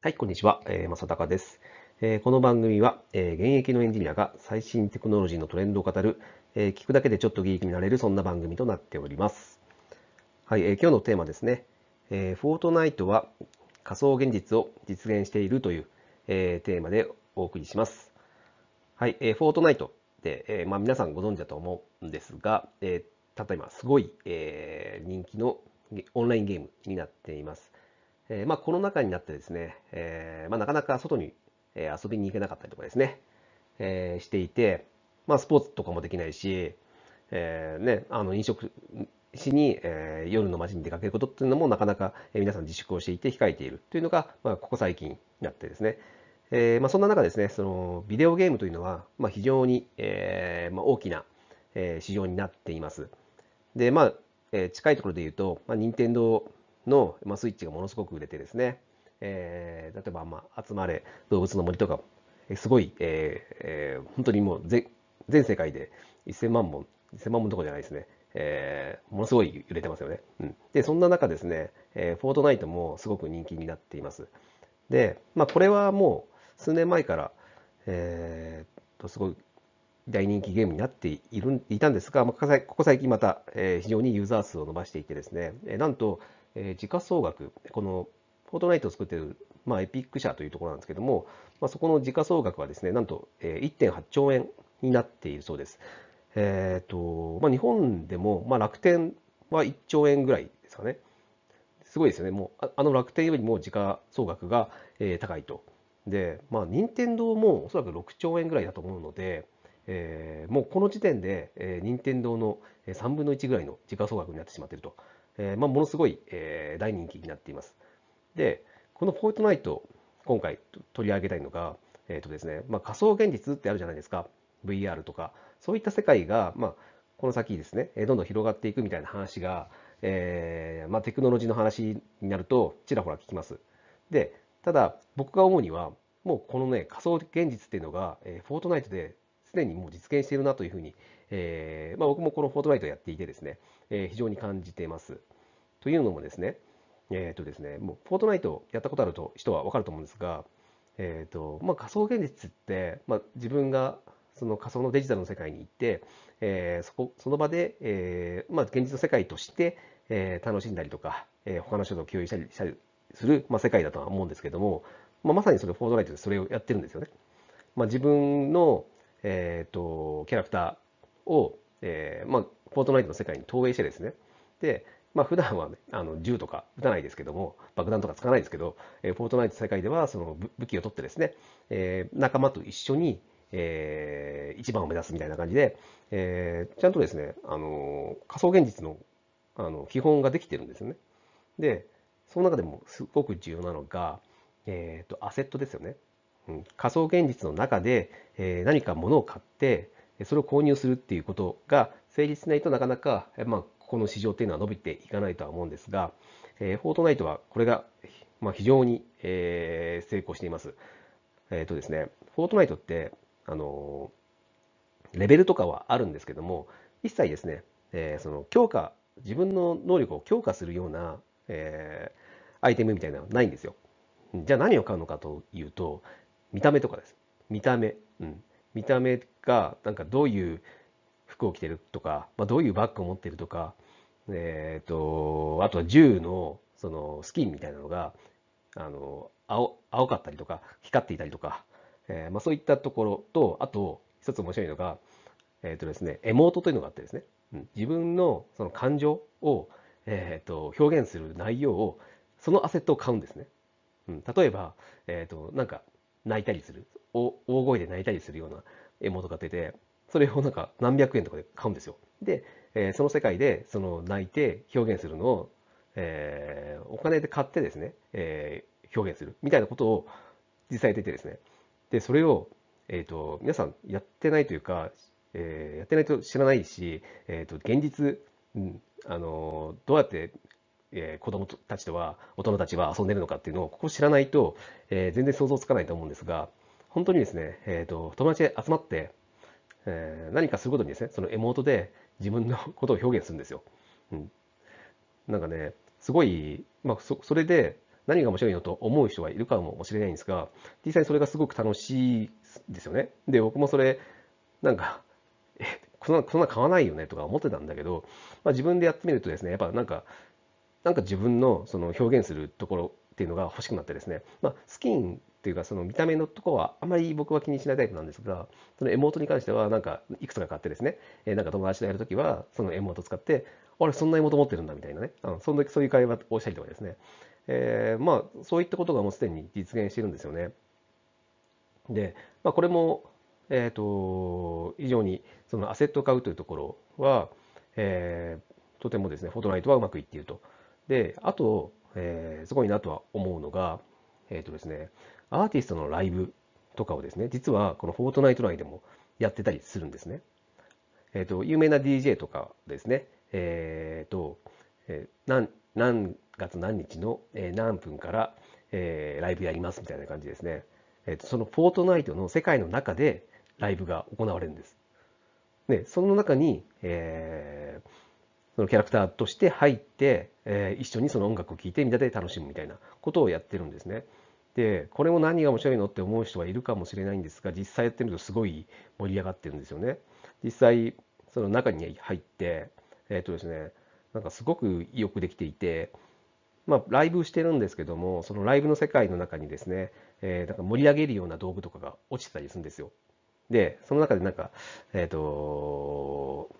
はい、こんにちは。えー、正隆です、えー、この番組は、えー、現役のエンジニアが最新テクノロジーのトレンドを語る、えー、聞くだけでちょっと元気になれる、そんな番組となっております。はい、えー、今日のテーマですね。えー、フォートナイトは仮想現実を実現しているという、えー、テーマでお送りします。はい、えー、フォートナイトって、えーまあ、皆さんご存知だと思うんですが、えー、たった今すごい、えー、人気のオンラインゲームになっています。えー、まあ、コロナ禍になってですね、えー、まあ、なかなか外に遊びに行けなかったりとかですね、えー、していて、まあ、スポーツとかもできないし、えー、ね、あの飲食しに、えー、夜の街に出かけることっていうのもなかなか、え皆さん自粛をしていて控えているというのが、まあ、ここ最近になってですね、えーまあ、そんな中ですね、そのビデオゲームというのは、まあ、非常に、えーまあ、大きな、え市場になっています。で、まあ、え近いところで言うと、まあ、任天堂の、まあ、スイッチがものすごく売れてですね、えー、例えば、まあ、集まれ動物の森とか、すごい、えーえー、本当にもう全世界で1000万本、1000万本どころじゃないですね、えー、ものすごい売れてますよね。うん、で、そんな中ですね、えー、フォートナイトもすごく人気になっています。で、まあ、これはもう数年前から、えー、とすごい大人気ゲームになっているいたんですが、まあ、ここ最近また、えー、非常にユーザー数を伸ばしていてですね、えー、なんと、えー、時価総額、このフォートナイトを作っている、まあ、エピック社というところなんですけども、まあ、そこの時価総額はですね、なんと1.8兆円になっているそうです。えーとまあ、日本でも、まあ、楽天は1兆円ぐらいですかね。すごいですよね。もうあの楽天よりも時価総額が、え高いと。で、まあ、任天堂もおそらく6兆円ぐらいだと思うので、えー、もうこの時点で、えー、任天堂の3分の1ぐらいの時価総額になってしまっていると。えー、まあ、ものすごい、えー、大人気になっています。で、このフォートナイト、今回取り上げたいのが、えっ、ー、とですね、まあ、仮想現実ってあるじゃないですか。VR とか、そういった世界が、まあ、この先ですね、どんどん広がっていくみたいな話が、えーまあ、テクノロジーの話になると、ちらほら聞きます。で、ただ、僕が思うには、もうこのね、仮想現実っていうのが、えー、フォートナイトですでにもう実現しているなというふうに、えー、まあ、僕もこのフォートナイトをやっていてですね、えー、非常に感じています。というのもですね、えっ、ー、とですね、もうフォートナイトやったことあると人はわかると思うんですが、えっ、と、まあ、仮想現実って、まあ、自分がその仮想のデジタルの世界に行って、えそこその場で、えまあ、現実の世界として、え楽しんだりとか、え他の人と共有したりしたりする、ま世界だとは思うんですけども、ままさにそれフォートナイトでそれをやってるんですよね。ま自分のえっ、ー、と、キャラクターを、えー、まあ、フォートナイトの世界に投影してですね、で、まあ、普段は、ね、あの銃とか撃たないですけども、爆弾とか使わないですけど、えー、フォートナイト世界ではその武器を取ってですね、えー、仲間と一緒に、えー、一番を目指すみたいな感じで、えー、ちゃんとですね、あの仮想現実のあの基本ができてるんですよね。で、その中でもすごく重要なのが、えーとアセットですよね。仮想現実の中で、え何か物を買ってそれを購入するっていうことが成立しないとなかなか、まあ、ここの市場っていうのは伸びていかないとは思うんですが、えフォートナイトはこれが、ま非常に、え成功しています。えっ、ー、とですね、フォートナイトって、あのレベルとかはあるんですけども、一切ですね、えその強化、自分の能力を強化するような、えアイテムみたいなのはないんですよ。じゃあ何を買うのかというと、見た目とかです。見た目。うん。見た目が、なんかどういう服を着てるとか、まあ、どういうバッグを持ってるとか、えっ、ー、と、あとは銃の、その、スキンみたいなのが、あの、青、青かったりとか、光っていたりとか、えー、まあ、そういったところと、あと、一つ面白いのが、えっ、ー、とですね、エモートというのがあってですね、うん、自分のその感情を、えっ、と、表現する内容を、そのアセットを買うんですね。うん、例えば、えっ、と、なんか、泣いたりする大声で泣いたりするような絵元が出てそれをなんか何百円とかで買うんですよで、えー、その世界でその泣いて表現するのを、えー、お金で買ってですね、えー、表現するみたいなことを実際に出てですねでそれを、えーと、皆さんやってないというか、えやってないと知らないし、えーと現実、うんあのどうやってえー、子供たちとは、大人たちは遊んでるのかっていうのを、ここ知らないと、えー、全然想像つかないと思うんですが、本当にですね、えーと、友達で集まって、えー、何かすることにですね、その妹で自分のことを表現するんですよ。うん、なんかね、すごい、まあそ、それで何が面白いのと思う人がいるかもしれないんですが、実際にそれがすごく楽しいですよね。で、僕もそれ、なんか、え、そんな、そんな買わないよねとか思ってたんだけど、まあ、自分でやってみるとですね、やっぱなんか、なんか自分のその表現するところっていうのが欲しくなってですね、まあ、スキンっていうかその見た目のとこはあまり僕は気にしないタイプなんですがそのエモートに関してはなんかいくつか買ってですね、えなんか友達とやるときはそのエモート使ってあれそんなエモート持ってるんだみたいなねあのそんそういう会話をしたりとかですね、えー、まあそういったことがもうすでに実現してるんですよねで、まあ、これもえっ、ー、と非常にそのアセットを買うというところは、えー、とてもですねフォートナイトはうまくいっていると。で、あと、えー、すごいなとは思うのが、えっ、ー、とですね、アーティストのライブとかをですね、実はこのフォートナイト内でもやってたりするんですね。えっ、ー、と、有名な DJ とかですね、えっ、と、え何、何月何日の、え何分から、えライブやりますみたいな感じですね。えっ、と、そのフォートナイトの世界の中でライブが行われるんです。ね、その中に、えー、そのキャラクターとして入って、えー、一緒にその音楽を聴いてみんなで楽しむみたいなことをやってるんですね。でこれも何が面白いのって思う人はいるかもしれないんですが実際やってみるとすごい盛り上がってるんですよね。実際その中に入ってえっ、ー、とですねなんかすごくよくできていてまあ、ライブしてるんですけどもそのライブの世界の中にですね、えー、なんか盛り上げるような道具とかが落ちてたりするんですよ。でその中でなんかえっ、ー、と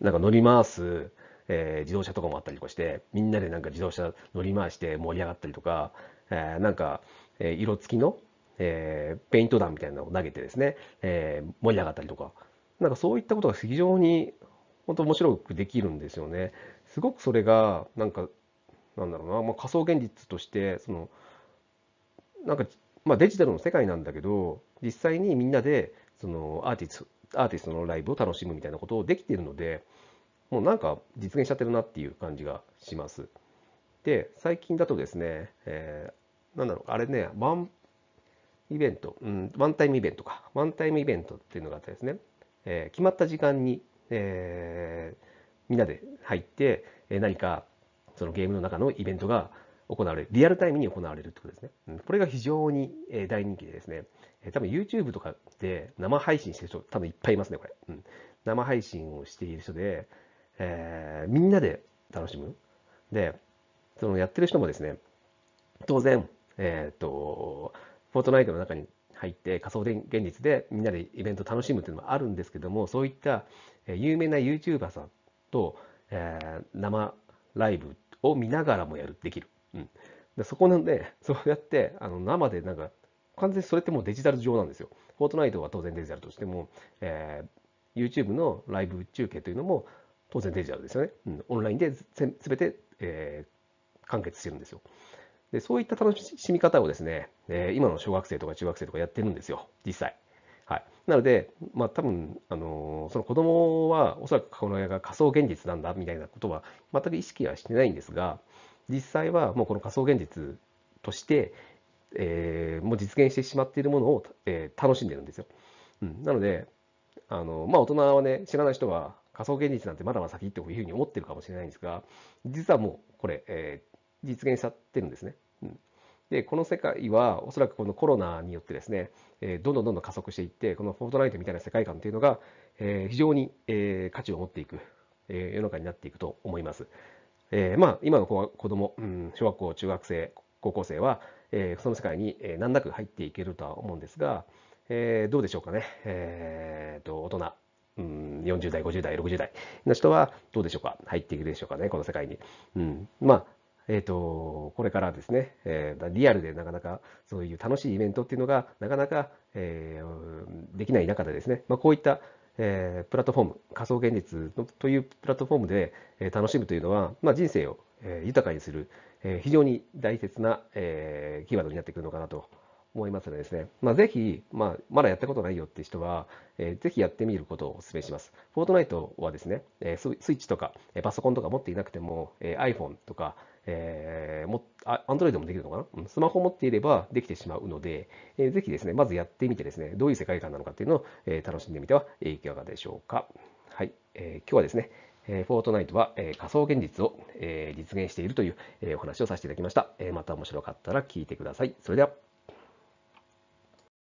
なんか乗り回す、えー、自動車とかもあったりとかして、みんなでなんか自動車乗り回して盛り上がったりとか、えー、なんか、えー、色付きの、えー、ペイント弾みたいなのを投げてですね、えー、盛り上がったりとか、なんかそういったことが非常に本当面白くできるんですよね。すごくそれが、なんか、なんだろうな、まあ、仮想現実として、その、なんか、まあ、デジタルの世界なんだけど、実際にみんなで、そのアーティスアーティストのライブを楽しむみたいなことをできているので、もうなんか実現しちゃってるなっていう感じがします。で、最近だとですね、えー、なんだろう、あれね、ワンイベント、うん、ワンタイムイベントか、ワンタイムイベントっていうのがあってですね、えー、決まった時間に、えー、みんなで入って、え何かそのゲームの中のイベントが行われる、リアルタイムに行われるってことですね。うん、これが非常に大人気でですね、多分 YouTube とかで生配信してる人、多分いっぱいいますね、これ。うん、生配信をしている人で、えー、みんなで楽しむ。で、そのやってる人もですね、当然、えっ、ー、と、フォートナイトの中に入って仮想現実でみんなでイベント楽しむっていうのもあるんですけども、そういった有名な YouTuber さんと、えー、生ライブを見ながらもやる、できる。うん、でそこなんで、そうやってあの生でなんか、完全にそれってもうデジタル上なんですよ。フォートナイトは当然デジタルとしても、えー、YouTube のライブ中継というのも当然デジタルですよね。うん、オンラインで全て、えー、完結してるんですよ。でそういった楽しみ方をですね、えー、今の小学生とか中学生とかやってるんですよ、実際。はい、なので、まあ、多分、あのー、その子供はおそらくこの映画が仮想現実なんだみたいなことは全く意識はしてないんですが、実際はもうこの仮想現実として、えー、もう実現してしまっているものを、えー、楽しんでるんですよ。うん、なのであの、まあ、大人はね知らない人は仮想現実なんてまだまだ先っていうふうに思ってるかもしれないんですが実はもうこれ、えー、実現しちゃってるんですね。うん、でこの世界はおそらくこのコロナによってですね、えー、どんどんどんどん加速していってこのフォートナイトみたいな世界観っていうのが、えー、非常に、えー、価値を持っていく、えー、世の中になっていくと思います。えー、まあ、今の子供、うん、小学校、中学生、高校生は、えー、その世界に、え難なく入っていけるとは思うんですが、えー、どうでしょうかね、えーと、大人、うん、40代、50代、60代の人はどうでしょうか、入っていくでしょうかね、この世界に。うん、まあえーと、とこれからですね、えー、リアルでなかなかそういう楽しいイベントっていうのがなかなか、えー、できない中でですね、まあ、こういったえー、プラットフォーム、仮想現実のというプラットフォームで、えー、楽しむというのは、まあ、人生を、えー、豊かにする、えー、非常に大切な、えー、キーワードになってくるのかなと思いますのでですね、まあ、ぜひ、まあ、まだやったことないよって人は、えー、ぜひやってみることをお勧めします。フォートナイトはですね、えー、スイッチとか、えー、パソコンとか持っていなくても、えー、iPhone とか、えー、も、あ、Android もできるのかなスマホ持っていればできてしまうので、えー、ぜひですね、まずやってみてですね、どういう世界観なのかっていうのを、えー、楽しんでみてはいかがでしょうか。はい、えー、今日はですね、えフォートナイトは、え仮想現実を、え実現しているという、えお話をさせていただきました、えまた面白かったら聞いてください。それでは。